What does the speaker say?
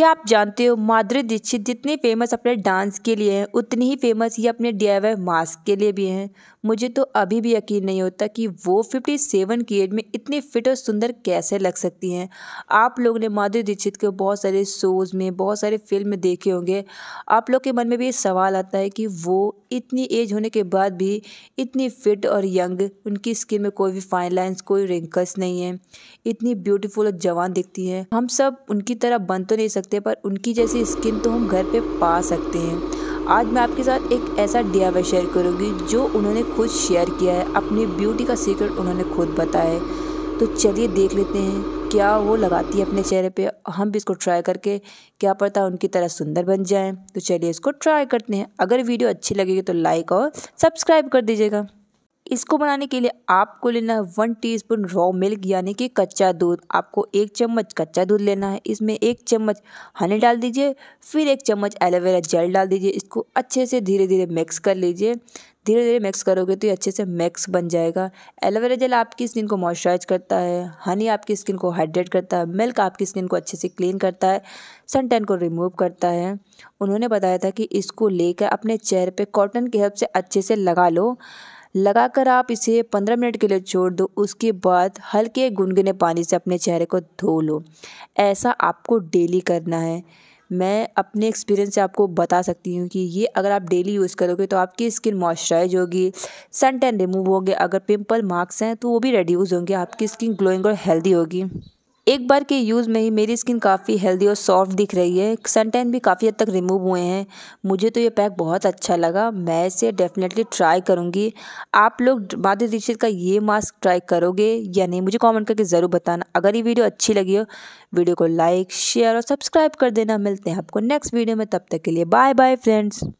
क्या आप जानते हो माधुरी दीक्षित जितनी फेमस अपने डांस के लिए हैं उतनी ही फेमस ये अपने डी आई मास्क के लिए भी हैं मुझे तो अभी भी यकीन नहीं होता कि वो फिफ्टी सेवन की एज में इतनी फिट और सुंदर कैसे लग सकती हैं आप लोग ने माधुरी दीक्षित के बहुत सारे शोज़ में बहुत सारे फिल्म देखे होंगे आप लोग के मन में भी ये सवाल आता है कि वो इतनी एज होने के बाद भी इतनी फिट और यंग उनकी स्किन में कोई भी फाइन लाइन्स कोई रिंकल्स नहीं है इतनी ब्यूटीफुल और जवान दिखती हैं हम सब उनकी तरह बन तो नहीं सकते सकते पर उनकी जैसी स्किन तो हम घर पे पा सकते हैं आज मैं आपके साथ एक ऐसा वे शेयर करूँगी जो उन्होंने खुद शेयर किया है अपनी ब्यूटी का सीक्रेट उन्होंने खुद बताया है तो चलिए देख लेते हैं क्या वो लगाती है अपने चेहरे पे हम भी इसको ट्राई करके क्या पता उनकी तरह सुंदर बन जाएं तो चलिए इसको ट्राई करते हैं अगर वीडियो अच्छी लगेगी तो लाइक और सब्सक्राइब कर दीजिएगा इसको बनाने के लिए आपको लेना है वन टीस्पून रॉ मिल्क यानी कि कच्चा दूध आपको एक चम्मच कच्चा दूध लेना है इसमें एक चम्मच हनी डाल दीजिए फिर एक चम्मच एलोवेरा जेल डाल दीजिए इसको अच्छे से धीरे धीरे मिक्स कर लीजिए धीरे धीरे मिक्स करोगे तो ये अच्छे से मिक्स बन जाएगा एलोवेरा जेल आपकी स्किन को मॉइस्चराइज करता है हनी आपकी स्किन को हाइड्रेट करता है मिल्क आपकी स्किन को अच्छे से क्लीन करता है सनटैन को रिमूव करता है उन्होंने बताया था कि इसको लेकर अपने चेहरे पे कॉटन के हेल्प से अच्छे से लगा लो लगाकर आप इसे 15 मिनट के लिए छोड़ दो उसके बाद हल्के गुनगुने पानी से अपने चेहरे को धो लो ऐसा आपको डेली करना है मैं अपने एक्सपीरियंस से आपको बता सकती हूँ कि ये अगर आप डेली यूज़ करोगे तो आपकी स्किन मॉइस्चराइज होगी सन टैन रिमूव होंगे अगर पिंपल मार्क्स हैं तो वो भी रेड्यूज़ होंगे आपकी स्किन ग्लोइंग और हेल्दी होगी एक बार के यूज़ में ही मेरी स्किन काफ़ी हेल्दी और सॉफ्ट दिख रही है सनटैन भी काफ़ी हद तक रिमूव हुए हैं मुझे तो ये पैक बहुत अच्छा लगा मैं इसे डेफिनेटली ट्राई करूँगी आप लोग माधुरी दीक्षित का ये मास्क ट्राई करोगे या नहीं मुझे कॉमेंट करके ज़रूर बताना अगर ये वीडियो अच्छी लगी हो वीडियो को लाइक शेयर और सब्सक्राइब कर देना मिलते हैं आपको नेक्स्ट वीडियो में तब तक के लिए बाय बाय फ्रेंड्स